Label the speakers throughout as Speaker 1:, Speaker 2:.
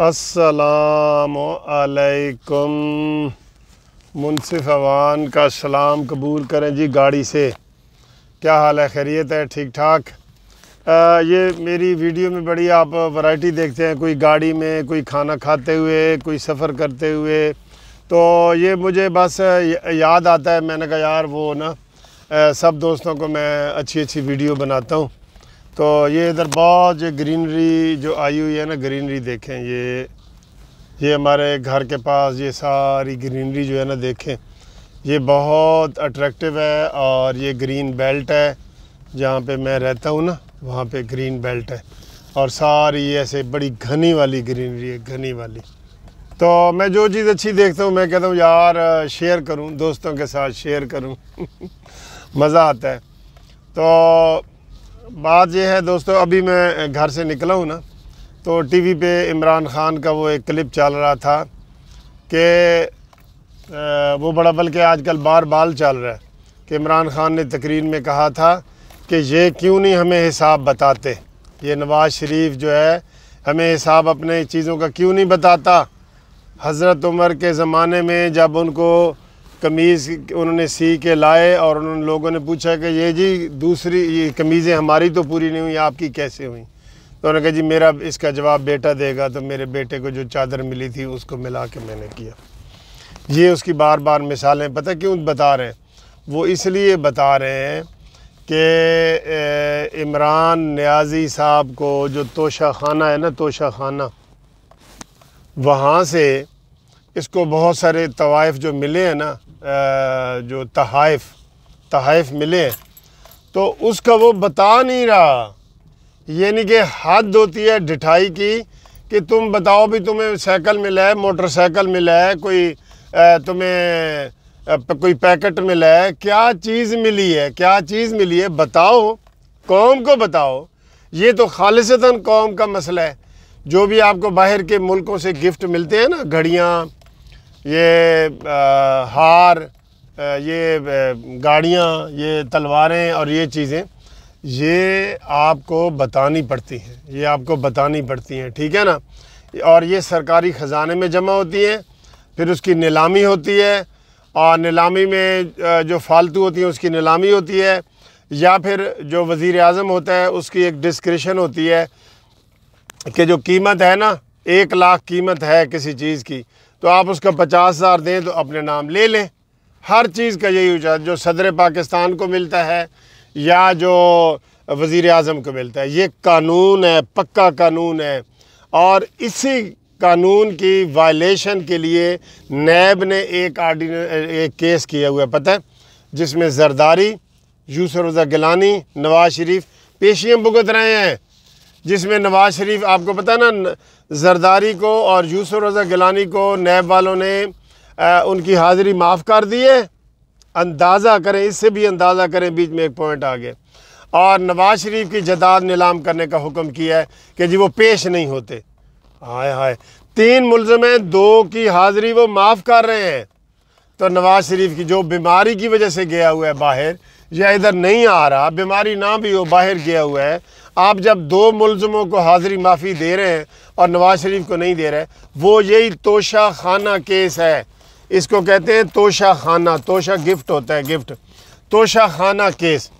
Speaker 1: असलकुम मुनसिफ अवान का सलाम कबूल करें जी गाड़ी से क्या हाल है खैरियत है ठीक ठाक ये मेरी वीडियो में बड़ी आप वैरायटी देखते हैं कोई गाड़ी में कोई खाना खाते हुए कोई सफ़र करते हुए तो ये मुझे बस याद आता है मैंने कहा यार वो ना सब दोस्तों को मैं अच्छी अच्छी वीडियो बनाता हूँ तो ये इधर बहुत जो ग्रीनरी जो आई हुई है ना ग्रीनरी देखें ये ये हमारे घर के पास ये सारी ग्रीनरी जो है ना देखें ये बहुत अट्रैक्टिव है और ये ग्रीन बेल्ट है जहाँ पे मैं रहता हूँ ना वहाँ पे ग्रीन बेल्ट है और सारी ऐसे बड़ी घनी वाली ग्रीनरी है घनी वाली तो मैं जो चीज़ अच्छी देखता हूँ मैं कहता हूँ यार शेयर करूँ दोस्तों के साथ शेयर करूँ मज़ा आता है तो बात यह है दोस्तों अभी मैं घर से निकला हूँ ना तो टीवी पे इमरान ख़ान का वो एक क्लिप चल रहा था कि वो बड़ा बल्कि आजकल बार बाल चल रहा है कि इमरान ख़ान ने तकरीर में कहा था कि ये क्यों नहीं हमें हिसाब बताते ये नवाज़ शरीफ जो है हमें हिसाब अपने चीज़ों का क्यों नहीं बताता हज़रत उमर के ज़माने में जब उनको कमीज़ उन्होंने सी के लाए और उन लोगों ने पूछा कि ये जी दूसरी ये कमीज़ें हमारी तो पूरी नहीं हुई आपकी कैसे हुई तो उन्होंने कहा जी मेरा इसका जवाब बेटा देगा तो मेरे बेटे को जो चादर मिली थी उसको मिला के मैंने किया ये उसकी बार बार मिसालें पता क्यों बता रहे हैं वो इसलिए बता रहे हैं कि इमरान न्याजी साहब को जो तोशा खाना है ना तोशा खाना वहाँ से इसको बहुत सारे तवाइफ जो मिले हैं ना जो तहाइफ तहाइफ मिले हैं तो उसका वो बता नहीं रहा यानी कि हद होती है डिठाई की कि तुम बताओ भी तुम्हें साइकिल मिला है मोटरसाइकिल मिला है कोई तुम्हें कोई पैकेट मिला है क्या चीज़ मिली है क्या चीज़ मिली है बताओ कौम को बताओ ये तो खालसता कौम का मसला है जो भी आपको बाहर के मुल्कों से गिफ्ट मिलते हैं ना घड़ियाँ ये आ, हार ये गाड़ियाँ ये तलवारें और ये चीज़ें ये आपको बतानी पड़ती हैं ये आपको बतानी पड़ती हैं ठीक है ना और ये सरकारी ख़जाने में जमा होती हैं फिर उसकी नीलामी होती है और नीलामी में जो फालतू होती है उसकी नीलामी होती है या फिर जो वज़ी अजम होता है उसकी एक डिस्क्रिशन होती है कि जो कीमत है ना एक लाख कीमत है किसी चीज़ की तो आप उसका पचास हज़ार दें तो अपने नाम ले लें हर चीज़ का यही उजाद जो सदर पाकिस्तान को मिलता है या जो वज़ी अजम को मिलता है ये कानून है पक्का कानून है और इसी कानून की वायलेशन के लिए नैब ने एक आर्डिन एक केस किया हुआ पता है जिसमें जरदारी यूसर रजा गिलानी नवाज शरीफ पेशियाँ भुगत रहे हैं जिसमें नवाज़ शरीफ आपको पता ना जरदारी को और यूसुफ रज़ा गिलानी को नैब वालों ने आ, उनकी हाज़िरी माफ़ कर दी है अंदाज़ा करें इससे भी अंदाज़ा करें बीच में एक पॉइंट आ गया और नवाज़ शरीफ की जदाद नीलाम करने का हुक्म किया है कि जी वो पेश नहीं होते हाय हाय तीन मुलजम हैं दो की हाज़िरी वो माफ़ कर रहे हैं तो नवाज़ शरीफ की जो बीमारी की वजह से गया हुआ है बाहर या इधर नहीं आ रहा बीमारी ना भी हो बाहर गया हुआ है आप जब दो मुलजमों को हाजिरी माफ़ी दे रहे हैं और नवाज़ शरीफ को नहीं दे रहे वो यही तोशा खाना केस है इसको कहते हैं तोशा खाना तोशा गिफ्ट होता है गिफ्ट तोशा खाना केस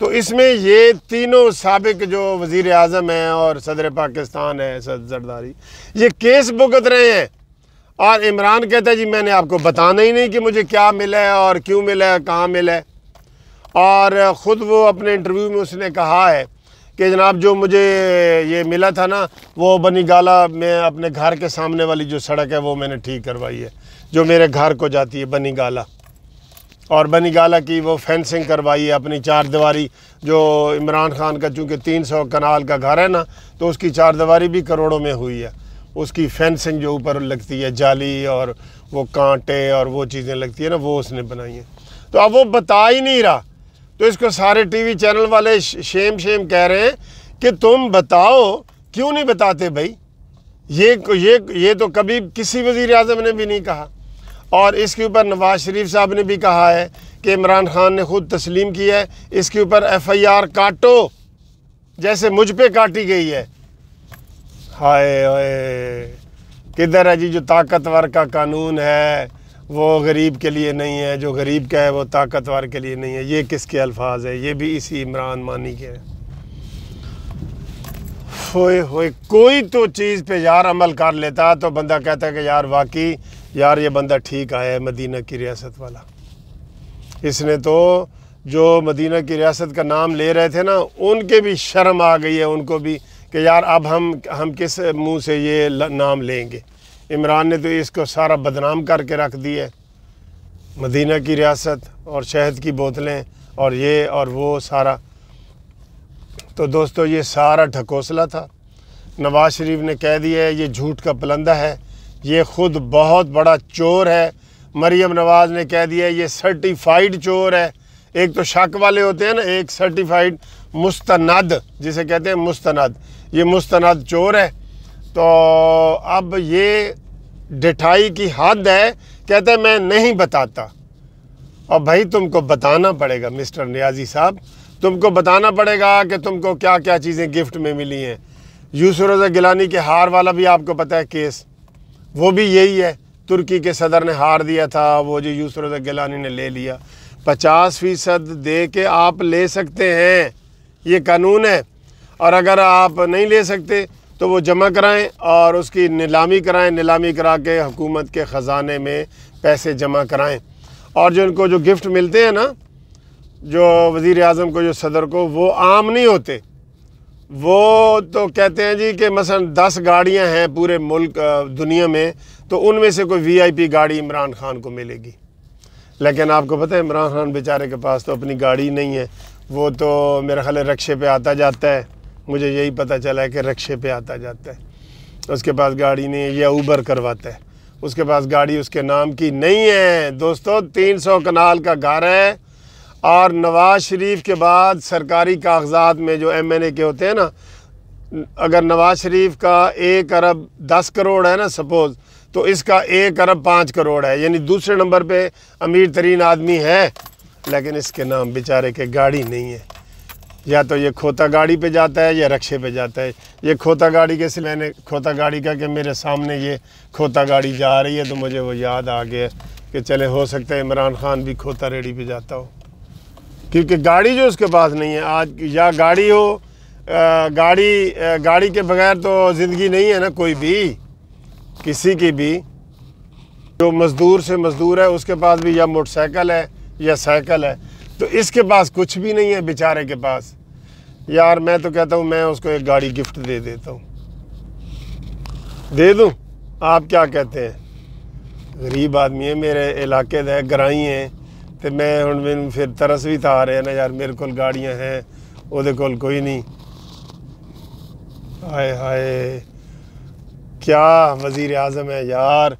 Speaker 1: तो इसमें ये तीनों सबक जो वज़ी अजम हैं और सदर पाकिस्तान है सद जरदारी ये केस भुगत रहे हैं और इमरान कहता है जी मैंने आपको बताना ही नहीं कि मुझे क्या मिला है और क्यों मिला है कहाँ मिला है और ख़ुद वो अपने इंटरव्यू में उसने कहा है कि जनाब जो मुझे ये मिला था ना वो बनी गाला में अपने घर के सामने वाली जो सड़क है वो मैंने ठीक करवाई है जो मेरे घर को जाती है बनी गाला और बनी गाला की वो फेंसिंग करवाई है अपनी चार दीवारी जो इमरान खान का चूँकि तीन सौ कनाल का घर है ना तो उसकी चार दीवारी भी करोड़ों में हुई है उसकी फेंसिंग जो ऊपर लगती है जाली और वो कांटे और वो चीज़ें लगती है ना वो उसने बनाई है तो अब वो बता ही नहीं रहा तो इसको सारे टीवी चैनल वाले शेम शेम कह रहे हैं कि तुम बताओ क्यों नहीं बताते भाई ये ये ये तो कभी किसी वज़ी अजम ने भी नहीं कहा और इसके ऊपर नवाज शरीफ साहब ने भी कहा है कि इमरान खान ने खुद तस्लीम किया है इसके ऊपर एफ आई आर काटो जैसे मुझ पर काटी गई है हाय हाय किधर है जी जो ताकतवर का कानून है वो गरीब के लिए नहीं है जो गरीब का है वो ताकतवर के लिए नहीं है ये किसके अल्फाज है ये भी इसी इमरान मानी के हैं होए होए कोई तो चीज़ पे यार अमल कर लेता तो बंदा कहता है कि यार वाकई यार ये बंदा ठीक आया है मदीना की रियासत वाला इसने तो जो मदीना की रियासत का नाम ले रहे थे ना उनके भी शर्म आ गई है उनको भी कि यार अब हम हम किस मुंह से ये नाम लेंगे इमरान ने तो इसको सारा बदनाम करके रख दिया मदीना की रियासत और शहद की बोतलें और ये और वो सारा तो दोस्तों ये सारा ढकोसला था नवाज शरीफ ने कह दिया है ये झूठ का पलंदा है ये खुद बहुत बड़ा चोर है मरियम नवाज ने कह दिया ये सर्टिफाइड चोर है एक तो शक वाले होते हैं ना एक सर्टिफाइड मुस्तनद जिसे कहते हैं मुस्तनद ये मुस्तनद चोर है तो अब ये डिठाई की हद है कहते मैं नहीं बताता और भाई तुमको बताना पड़ेगा मिस्टर नियाजी साहब तुमको बताना पड़ेगा कि तुमको क्या क्या चीज़ें गिफ्ट में मिली हैं यूसुर रज़ा गिलानी के हार वाला भी आपको पता है केस वो भी यही है तुर्की के सदर ने हार दिया था वो जो यूसुर रज़ा गिलानी ने ले लिया पचास फ़ीसद दे के आप ले सकते हैं ये कानून है और अगर आप नहीं ले सकते तो वो जमा कराएं और उसकी नीलामी कराएं नीलामी करा के हुकूमत के ख़जाने में पैसे जमा कराएं और जो इनको जो गिफ्ट मिलते हैं ना जो वज़ी अजम को जो सदर को वो आम नहीं होते वो तो कहते हैं जी कि मसलन दस गाड़ियां हैं पूरे मुल्क दुनिया में तो उनमें से कोई वीआईपी गाड़ी इमरान खान को मिलेगी लेकिन आपको पता है इमरान खान बेचारे के पास तो अपनी गाड़ी नहीं है वो तो मेरा ख्याल रक्शे पे आता जाता है मुझे यही पता चला है कि रक्शे पे आता जाता है उसके पास गाड़ी नहीं है या ऊबर करवाता है उसके पास गाड़ी उसके नाम की नहीं है दोस्तों तीन सौ कनाल का घर है और नवाज शरीफ के बाद सरकारी कागजात में जो एम एन ए के होते हैं ना अगर नवाज शरीफ का एक अरब दस करोड़ है ना सपोज़ तो इसका एक अरब पाँच करोड़ है यानी दूसरे नंबर पे अमीर तरीन आदमी है लेकिन इसके नाम बेचारे के गाड़ी नहीं है या तो ये खोता गाड़ी पे जाता है या रक्शे पे जाता है ये खोता गाड़ी के से मैंने खोता गाड़ी का कि मेरे सामने ये खोता गाड़ी जा रही है तो मुझे वो याद आ गया कि चले हो सकता है इमरान खान भी खोता रेडी पे जाता हो क्योंकि गाड़ी जो उसके पास नहीं है आज या गाड़ी हो गाड़ी गाड़ी के बगैर तो ज़िंदगी नहीं है ना कोई भी किसी की भी जो मज़दूर से मज़दूर है उसके पास भी या मोटरसाइकिल है या साइकिल है तो इसके पास कुछ भी नहीं है बेचारे के पास यार मैं तो कहता हूँ मैं उसको एक गाड़ी गिफ्ट दे देता हूँ दे दूँ आप क्या कहते हैं गरीब आदमी है मेरे इलाके है ग्राई है तो मैं हूँ मैं फिर तरस भी तो आ रहे हैं ना यार मेरे को गाड़ियाँ हैं वो को कोई नहीं हाय हाय क्या वज़ी अजम है यार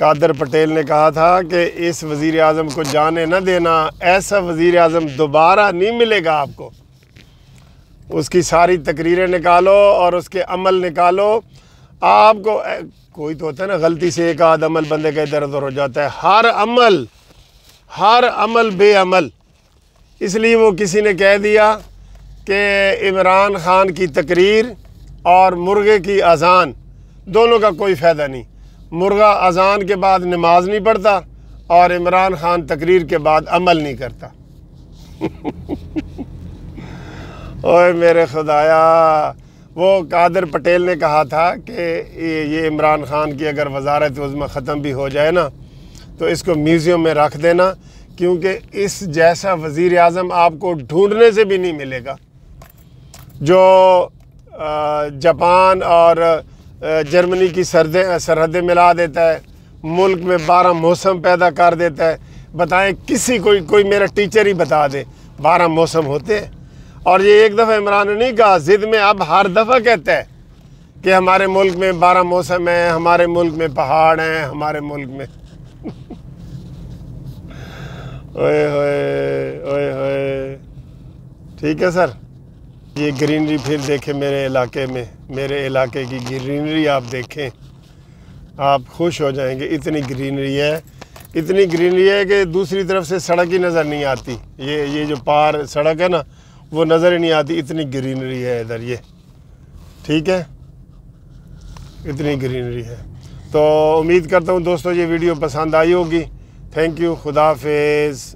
Speaker 1: कादर पटेल ने कहा था कि इस वज़ी अजम को जाने ना देना ऐसा वज़ी अजम दोबारा नहीं मिलेगा आपको उसकी सारी तकरीरें निकालो और उसके अमल निकालो आपको कोई तो होता है ना गलती से एक आध अमल बंदे का इधर उधर हो जाता है हर अमल हर अमल बेअमल इसलिए वो किसी ने कह दिया कि इमरान ख़ान की तकरीर और मुर्गे की अजान दोनों का कोई फ़ायदा नहीं मुर्गा अजान के बाद नमाज नहीं पढ़ता और इमरान खान तकरीर के बाद अमल नहीं करता ओए मेरे खुदाया वो कादर पटेल ने कहा था कि ये इमरान खान की अगर वजारत उजमा ख़त्म भी हो जाए ना तो इसको म्यूज़ियम में रख देना क्योंकि इस जैसा वज़ी अजम आपको ढूंढने से भी नहीं मिलेगा जो जापान और जर्मनी की सरहदें सरहदें मिला देता है मुल्क में बारह मौसम पैदा कर देता है बताएं किसी कोई कोई मेरा टीचर ही बता दे बारह मौसम होते हैं और ये एक दफ़ा इमरान नहीं कहा जिद में अब हर दफ़ा कहता है कि हमारे मुल्क में बारह मौसम हैं हमारे मुल्क में पहाड़ हैं हमारे मुल्क में ओए होए ओए होए ठीक है सर ये ग्रीनरी फिर देखें मेरे इलाके में मेरे इलाके की ग्रीनरी आप देखें आप खुश हो जाएंगे इतनी ग्रीनरी है इतनी ग्रीनरी है कि दूसरी तरफ से सड़क ही नज़र नहीं आती ये ये जो पार सड़क है ना वो नज़र ही नहीं आती इतनी ग्रीनरी है इधर ये ठीक है इतनी ग्रीनरी है तो उम्मीद करता हूँ दोस्तों ये वीडियो पसंद आई होगी थैंक यू खुदा